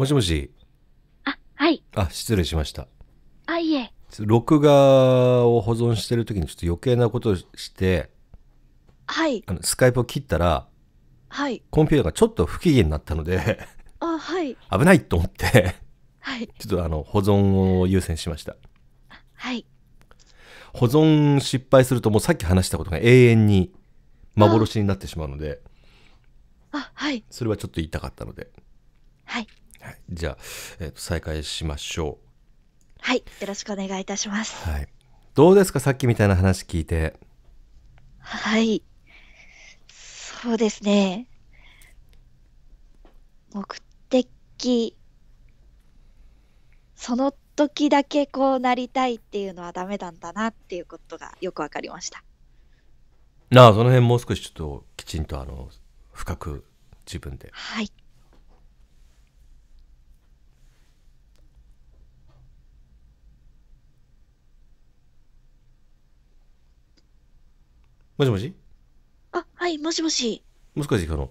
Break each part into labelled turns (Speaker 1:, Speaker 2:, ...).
Speaker 1: もしもし。あ、はい。あ、失礼しました。あ、いえ。録画を保存してる時にちょっと余計なことをして、はい。あのスカイプを切ったら、はい。コンピューターがちょっと不機嫌になったのであ、はい。危ないと思ってはい。ちょっとあの、保存を優先しました。はい。保存失敗するともうさっき話したことが永遠に幻になってしまうので、あ、はい。それはちょっと言いたかったので。はい。はい、じゃあ、えー、と再開しましょ
Speaker 2: うはい
Speaker 3: よろしくお願いいたします、はい、
Speaker 1: どうですかさっきみたいな話聞いて
Speaker 3: はいそうですね目的その時だけこうなりたいっていうのはダメなんだなっていうことがよく分かりました
Speaker 1: なあその辺もう少しちょっときちんとあの深く自分ではいもしもし
Speaker 3: あ、はい、もしもし。
Speaker 1: もし少しその、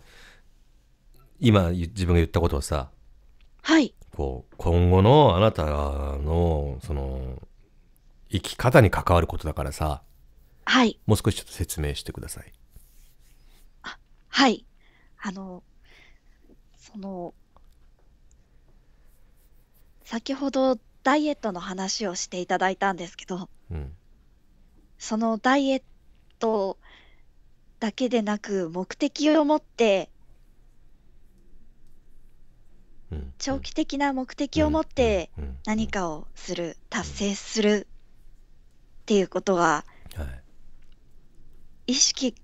Speaker 1: 今自分が言ったことはさ、はい。こう、今後のあなたの、その、生き方に関わることだからさ、はい。もう少しちょっと説明してください。
Speaker 3: あ、はい。あの、その、先ほどダイエットの話をしていただいたんですけど、うん、そのダイエットとだけでなく目的を持って長期的な目的を持って何かをする達成するっていうことは意識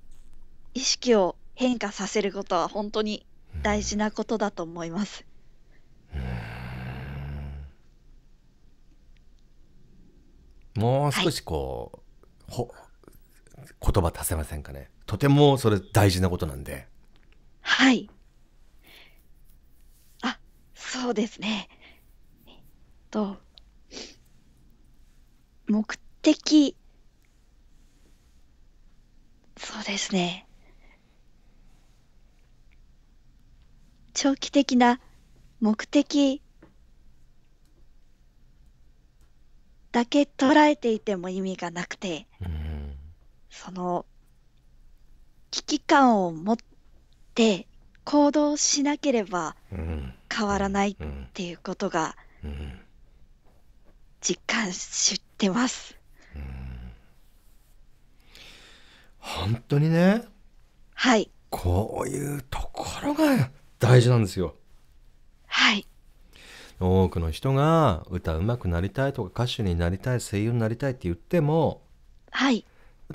Speaker 3: 意識を変化させることは本当に大事なことだと思います。
Speaker 1: もう少しこう、はい、ほ言葉出せませんかねとてもそれ大事なことなんで
Speaker 2: はいあそうですねえっと
Speaker 3: 目的そうですね長期的な目的だけ捉えていても意味がなくて、うん、その、危機感を持って行動しなければ変わらないっていうことが実感してます。
Speaker 1: 本当にね。はい。こういうと
Speaker 2: ころが
Speaker 1: 大事なんですよ。はい。多くの人が歌うまくなりたいとか歌手になりたい声優になりたいって言っても、はい。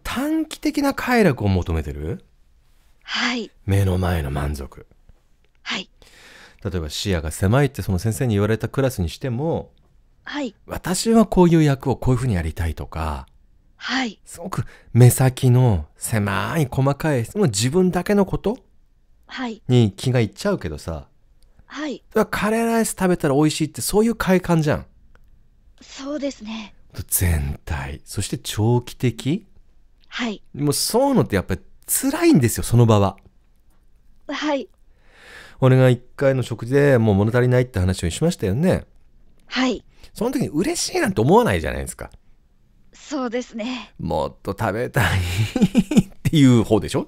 Speaker 1: 短期的な快楽を求めてるはい目の前の満足はい例えば視野が狭いってその先生に言われたクラスにしてもはい私はこういう役をこういうふうにやりたいとか
Speaker 2: はいすごく
Speaker 1: 目先の狭い細かいその自分だけのことはいに気がいっちゃうけどさはいカレーライス食べたら美味しいってそういう快感じゃん
Speaker 2: そうですね
Speaker 1: 全体そして長期的はい。もうそういうのってやっぱり辛いんですよ、その場は。はい。俺が1回の食事でもう物足りないって話をしましたよね。はい。その時に嬉しいなんて思わないじゃないですか。
Speaker 3: そうですね。
Speaker 1: もっと食べたいっていう方でしょ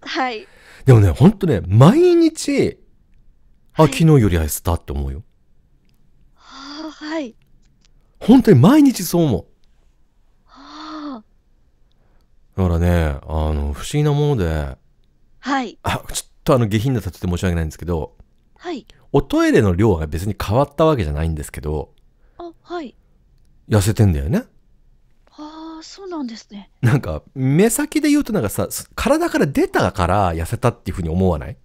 Speaker 1: はい。でもね、ほんとね、毎日、あ、はい、昨日より痩したって思うよ。
Speaker 2: はあ、はい。
Speaker 1: 本当に毎日そう思う。だからね、あの、不思議なもので、
Speaker 2: はい。あ、
Speaker 1: ちょっとあの、下品な立てて申し訳ないんですけど、はい。おトイレの量が別に変わったわけじゃないんですけど、あ、はい。痩せてんだよね。
Speaker 3: ああ、そうなんですね。
Speaker 1: なんか、目先で言うとなんかさ、体から出たから痩せたっていうふうに思わない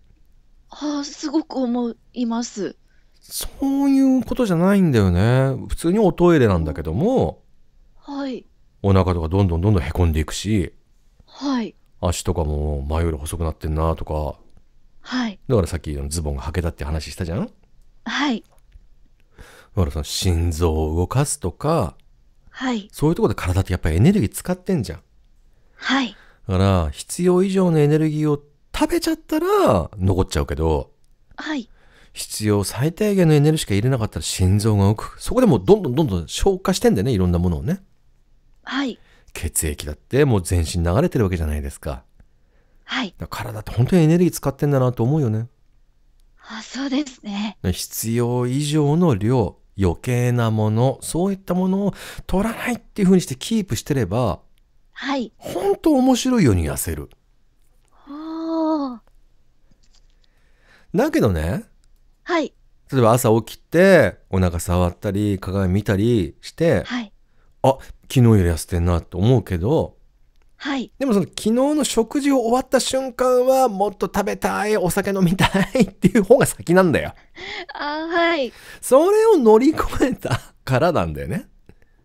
Speaker 3: ああ、すごく思います。
Speaker 1: そういうことじゃないんだよね。普通におトイレなんだけども、はい。お腹とかどんどんどんどんへこんでいくし、はい。足とかも前より細くなってんなとか。はい。だからさっきズボンが履けたって話したじゃんはい。だからその心臓を動かすとか、はい。そういうとこで体ってやっぱりエネルギー使ってんじゃん。はい。だから必要以上のエネルギーを食べちゃったら残っちゃうけど、はい。必要最低限のエネルギーしか入れなかったら心臓が動く。そこでもどんどんどんどん消化してんだよね、いろんなものをね。はい。血液だってもう全身流れてるわけじゃないですか。はい。体って本当にエネルギー使ってんだなと思うよね。
Speaker 2: あ、そうですね。
Speaker 1: 必要以上の量、余計なもの、そういったものを取らないっていうふうにしてキープしてれば、はい。本当面白いように痩せる。だけどね。はい。例えば朝起きて、お腹触ったり、鏡見たりして、はい。あ、昨日より痩せてんなと思うけど、はい、でもその昨日の食事を終わった瞬間はもっと食べたいお酒飲みたいっていう方が先なんだよ。あはいそれを乗り越えたからなんだよね。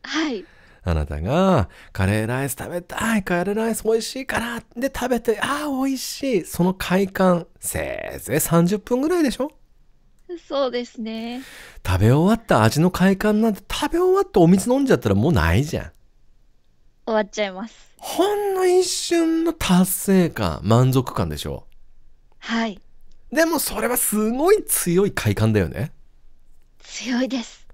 Speaker 1: はいあなたがカレーライス食べたいカレーライス美味しいからで食べてああ美味しいその快感せいぜい30分ぐらいでしょ
Speaker 3: そうですね。
Speaker 1: 食べ終わった味の快感なんて食べ終わってお水飲んじゃったらもうないじゃん。
Speaker 3: 終わっちゃいます。
Speaker 1: ほんの一瞬の達成感、満足感でしょう。はい。でもそれはすごい強い快感だよね。強いです。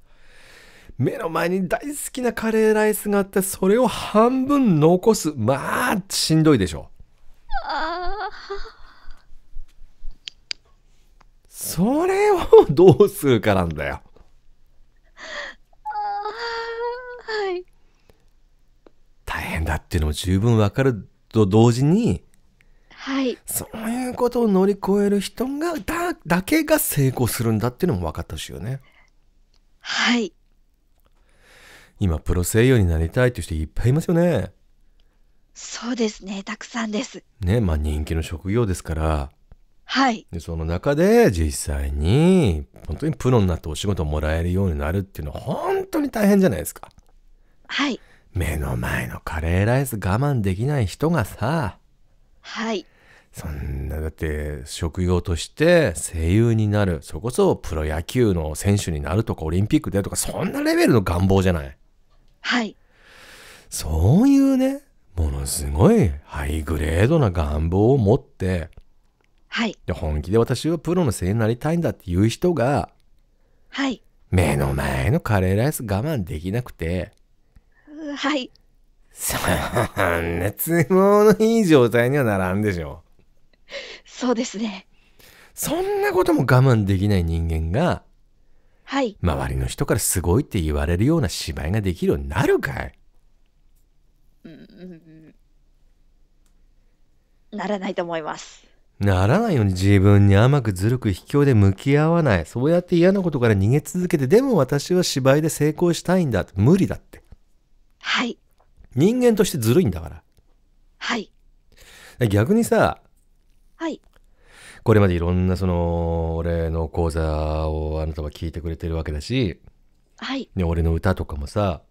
Speaker 1: 目の前に大好きなカレーライスがあってそれを半分残すまあしんどいでしょ
Speaker 2: ああ
Speaker 1: それをどうするかなんだよ。はい。大変だっていうのも十分わかると同時に、はい。そういうことを乗り越える人がだだけが成功するんだっていうのも分かったしよね。はい。今プロ声優になりたいっていう人いっぱいいますよね。
Speaker 3: そうですね、たくさんです。
Speaker 1: ね、まあ人気の職業ですから。はい、でその中で実際に本当にプロになってお仕事をもらえるようになるっていうのは本当に大変じゃないですか。
Speaker 2: はい目
Speaker 1: の前のカレーライス我慢できない人がさはいそんなだって職業として声優になるそれこそプロ野球の選手になるとかオリンピックでとかそんなレベルの願望じゃないはいそういうねものすごいハイグレードな願望を持ってはい、で本気で私はプロの声優になりたいんだっていう人が、はい、目の前のカレーライス我慢できなくて、はい。そんな都合のいい状態にはならんでしょ
Speaker 2: う。そうですね。そん
Speaker 1: なことも我慢できない人間が、
Speaker 2: はい。周り
Speaker 1: の人からすごいって言われるような芝居ができるようになるかい
Speaker 3: ならないと思います。
Speaker 1: ならないように自分に甘くずるく卑怯で向き合わない。そうやって嫌なことから逃げ続けて、でも私は芝居で成功したいんだ。無理だって。はい。人間としてずるいんだから。はい。逆にさ、はい。これまでいろんなその、俺の講座をあなたは聞いてくれてるわけだし、はい。ね、俺の歌とかもさ、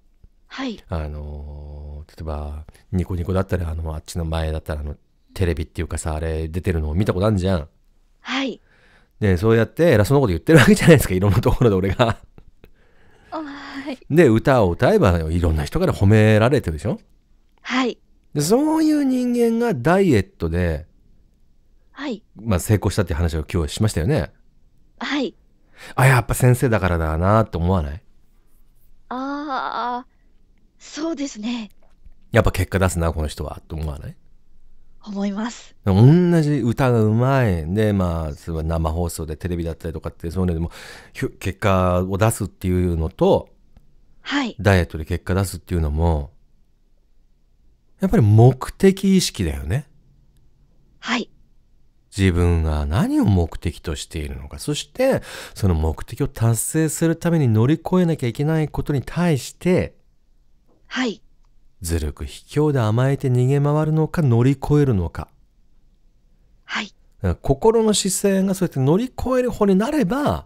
Speaker 1: はい。あの、例えば、ニコニコだったら、あの、あっちの前だったら、あの、テレビっていうかさ、あれ出てるのを見たことあるじゃん。はい。で、そうやって偉そうなこと言ってるわけじゃないですか、いろんなところで俺が
Speaker 2: はい。
Speaker 1: で、歌を歌えばいろんな人から褒められてるでしょはい。でそういう人間がダイエットで、はい。まあ成功したっていう話を今日しましたよね。はい。あ、やっぱ先生だからだなって思わない
Speaker 2: ああ、
Speaker 3: そうですね。
Speaker 1: やっぱ結果出すな、この人は、と思わない思います。同じ歌がうまいで、まあ、生放送でテレビだったりとかってそういうのでも結果を出すっていうのと、はい、ダイエットで結果出すっていうのもやっぱり目的意識だよね。はい。自分が何を目的としているのか、そしてその目的を達成するために乗り越えなきゃいけないことに対して、はい。ずるく卑怯で甘えて逃げ回るのか乗り越えるのか。はい。心の姿勢がそうやって乗り越える方になれば、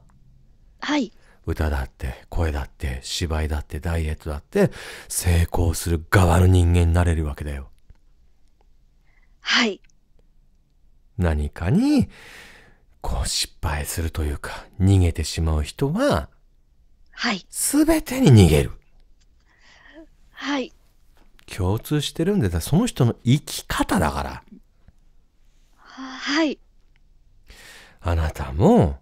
Speaker 1: はい。歌だって、声だって、芝居だって、ダイエットだって、成功する側の人間になれるわけだよ。はい。何かに、こう失敗するというか、逃げてしまう人は、
Speaker 2: はい。すべてに逃げる。はい。
Speaker 1: 共通してるんでその人の生き方だから
Speaker 2: はい
Speaker 1: あなたも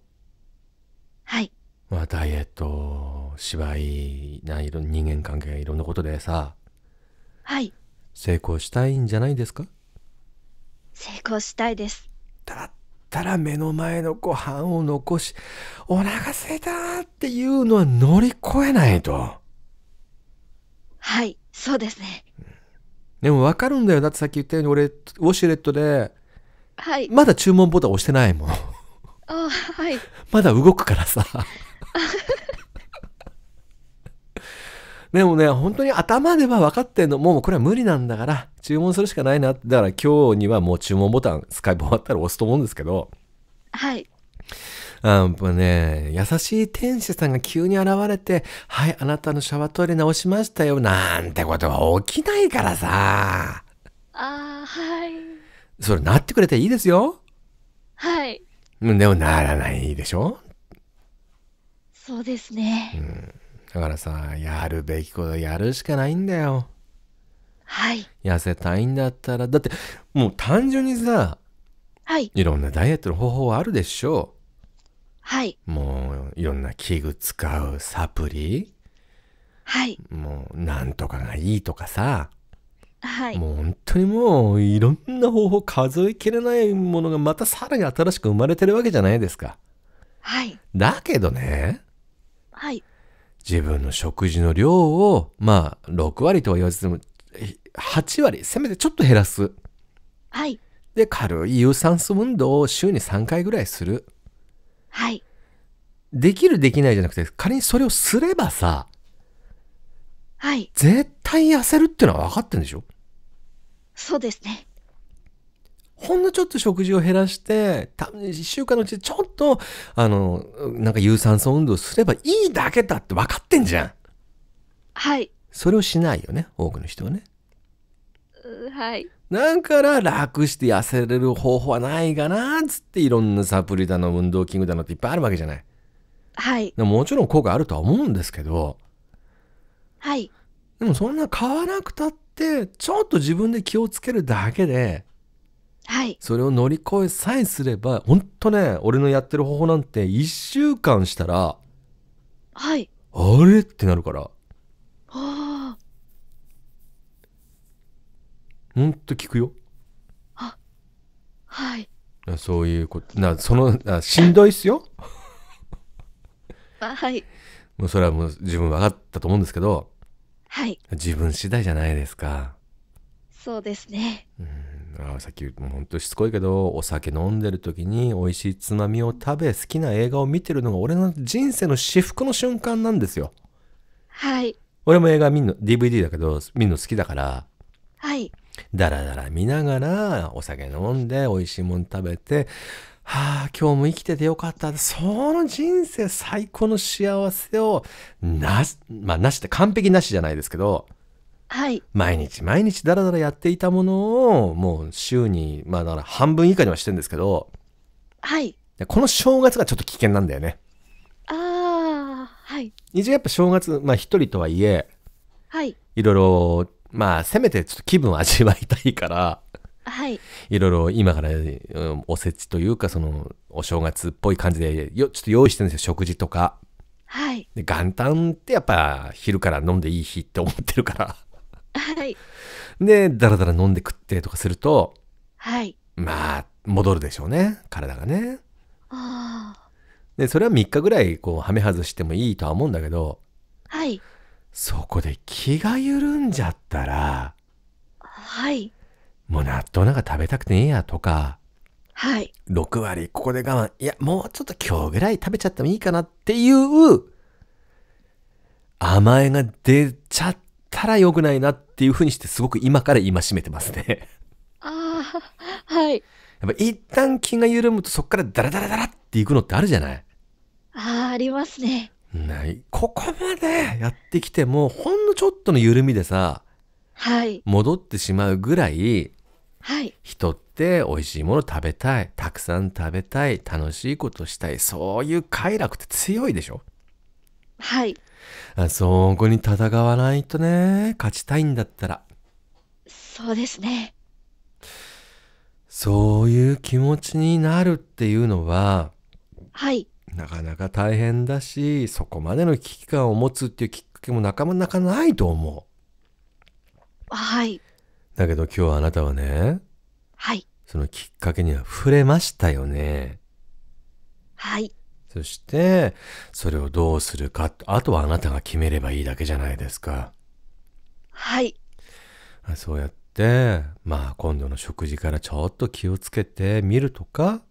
Speaker 1: はいまあダイエット芝居ないろ人間関係いろんなことでさはい成功したいんじゃないですか
Speaker 3: 成功したいです
Speaker 1: だったら目の前のご飯を残しお腹すいたっていうのは乗り越えないと
Speaker 2: はいそうですね
Speaker 1: でも分かるんだよ。だってさっき言ったように、俺、ウォシュレットで、はい。まだ注文ボタン押してないもん。
Speaker 2: あはい。
Speaker 1: まだ動くからさ。でもね、本当に頭では分かってんの。もうこれは無理なんだから、注文するしかないな。だから今日にはもう注文ボタン、スカイプ終わったら押すと思うんですけど。はい。やっね、優しい天使さんが急に現れて、はい、あなたのシャワートイレ直しましたよ、なんてことは起きないからさ。ああ、はい。それなってくれていいですよ。はい。でもならないでしょ
Speaker 2: そうですね、
Speaker 1: うん、だからさ、やるべきことやるしかないんだよ。はい。痩せたいんだったら、だってもう単純にさ、はい。いろんなダイエットの方法はあるでしょう。はい。もういろんな器具使うサプリ。はい。もうなんとかがいいとかさ。はい。もう本当にもういろんな方法数えきれないものがまたさらに新しく生まれてるわけじゃないですか。はい。だけどね。はい。自分の食事の量を、まあ、6割とは言わずでも、8割、せめてちょっと減らす。はい。で、軽い有酸素運動を週に3回ぐらいする。はい。できるできないじゃなくて、仮にそれをすればさ、はい。絶対痩せるっていうのは分かってんでしょそうですね。ほんのちょっと食事を減らして、た1週間のうちでちょっと、あの、なんか有酸素運動すればいいだけだって分かってんじゃん。はい。それをしないよね、多くの人はね。はい。なんから楽して痩せれる方法はないかなっつっていろんなサプリだの運動器具だのっていっぱいあるわけじゃない。はい。もちろん効果あるとは思うんですけど。はい。でもそんな買わなくたってちょっと自分で気をつけるだけで。はい。それを乗り越えさえすればほんとね俺のやってる方法なんて1週間したら。はい。あれってなるから。ほんと聞くよあはいそういうことなそのなしんどいっすよあ はいもうそれはもう自分分かったと思うんですけどはい自分次第じゃないですか
Speaker 3: そうですねうん
Speaker 1: あさっきもうほんとしつこいけどお酒飲んでる時に美味しいつまみを食べ好きな映画を見てるのが俺の人生の至福の瞬間なんですよはい俺も映画見んの DVD だけど見るの好きだからはいだらだら見ながら、お酒飲んで、美味しいもん食べて、はあ、今日も生きててよかった。その人生最高の幸せを、なし、まあ、なしって完璧なしじゃないですけど、はい。毎日毎日だらだらやっていたものを、もう週に、まあ、だから半分以下にはしてるんですけど、はい。この正月がちょっと危険なんだよね。
Speaker 2: ああ、はい。
Speaker 1: 一応やっぱ正月、まあ一人とはいえ、はい。いろいろまあ、せめてちょっと気分を味わいたいから、はい。いろいろ今からおせちというか、その、お正月っぽい感じで、よ、ちょっと用意してるんですよ、食事とか。はい。で、元旦ってやっぱ昼から飲んでいい日って思ってるから。はい。で、だらだら飲んで食ってとかすると、はい。まあ、戻るでしょうね、体がね。
Speaker 2: ああ。
Speaker 1: で、それは3日ぐらい、こう、はめ外してもいいとは思うんだけど、はい。そこで気が緩んじゃったら、
Speaker 2: はい。
Speaker 1: もう納豆なんか食べたくてねえやとか、はい。6割ここで我慢。いや、もうちょっと今日ぐらい食べちゃってもいいかなっていう甘えが出ちゃったら良くないなっていうふうにしてすごく今から今しめてますね
Speaker 2: ああ、はい。や
Speaker 1: っぱ一旦気が緩むとそこからダラダラダラっていくのってあるじゃない
Speaker 2: ああ、ありますね。
Speaker 1: ないこ
Speaker 2: こまで
Speaker 1: やってきてもほんのちょっとの緩みでさ、はい、戻ってしまうぐらい、はい、人って美味しいもの食べたいたくさん食べたい楽しいことしたいそういう快楽って強いでしょはいあそこに戦わないとね勝ちたいんだったら
Speaker 2: そうですね
Speaker 1: そういう気持ちになるっていうのははいなかなか大変だし、そこまでの危機感を持つっていうきっかけもなかなかないと思
Speaker 2: う。はい。
Speaker 1: だけど今日あなたはね、はい。そのきっかけには触れましたよね。はい。そして、それをどうするか、あとはあなたが決めればいいだけじゃないですか。はい。そうやって、まあ今度の食事からちょっと気をつけてみるとか、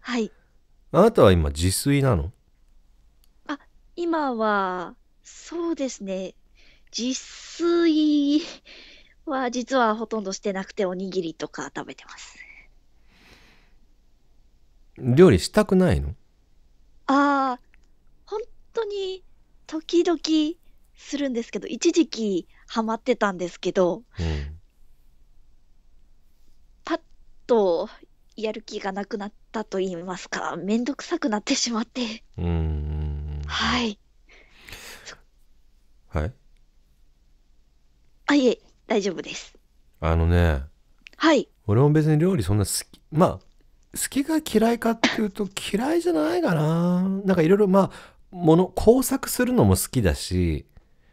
Speaker 1: はい。あなたは今自炊なの
Speaker 3: あ、今は、そうですね。自炊は実はほとんどしてなくておにぎりとか食べてます。
Speaker 1: 料理したくないの
Speaker 3: ああ、本当に時々するんですけど、一時期ハマってたんですけど、うん、パッとやる気がなくなったと言いますか、面倒くさくなってしまって。
Speaker 1: うん。はい。はい。あ、いえ、大丈夫です。あのね。はい。俺も別に料理そんな好き、まあ、好きが嫌いかっていうと嫌いじゃないかな。なんかいろいろまあ、もの、工作するのも好きだし、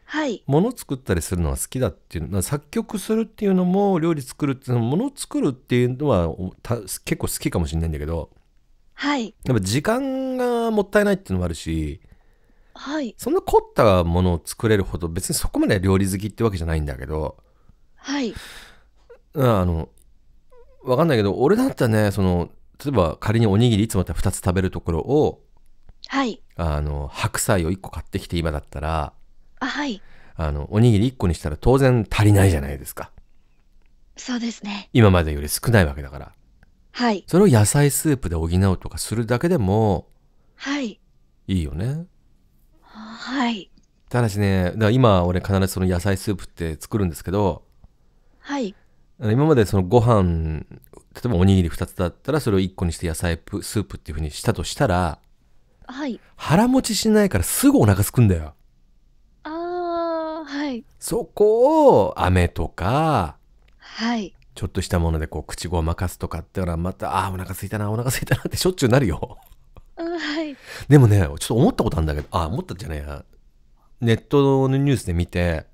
Speaker 1: はい、物作ったりするのは好きだっていう作曲するっていうのも料理作るっていうのも物作るっていうのは結構好きかもしれないんだけど、はい、やっぱ時間がもったいないっていうのもあるし、はい、そんな凝ったものを作れるほど別にそこまで料理好きってわけじゃないんだけど、はい、あの分かんないけど俺だったらねその例えば仮におにぎりいつもだったら2つ食べるところを、はい、あの白菜を1個買ってきて今だったら。あはいあのおにぎり1個にしたら当然足りないじゃないですか
Speaker 2: そうですね
Speaker 1: 今までより少ないわけだからはいそれを野菜スープで補うとかするだけでもはいいいよね
Speaker 2: はい
Speaker 1: ただしねだから今俺必ずその野菜スープって作るんですけどはい今までそのご飯例えばおにぎり2つだったらそれを1個にして野菜スープっていうふうにしたとしたら、はい、腹持ちしないからすぐお腹すくんだよはい、そこを飴とか、はい、ちょっとしたものでこう口ごまかすとかってのはまたあーお腹すいたなお腹すいたなって しょっちゅうなるよ。うんはい、でもねちょっと思ったことあるんだけどあ思ったじゃねえやネットのニュースで見て、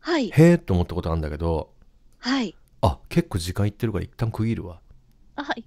Speaker 1: はい、へえって思ったことあるんだけど、はい、あ結構時間いってるから一旦区切るわ。
Speaker 2: はい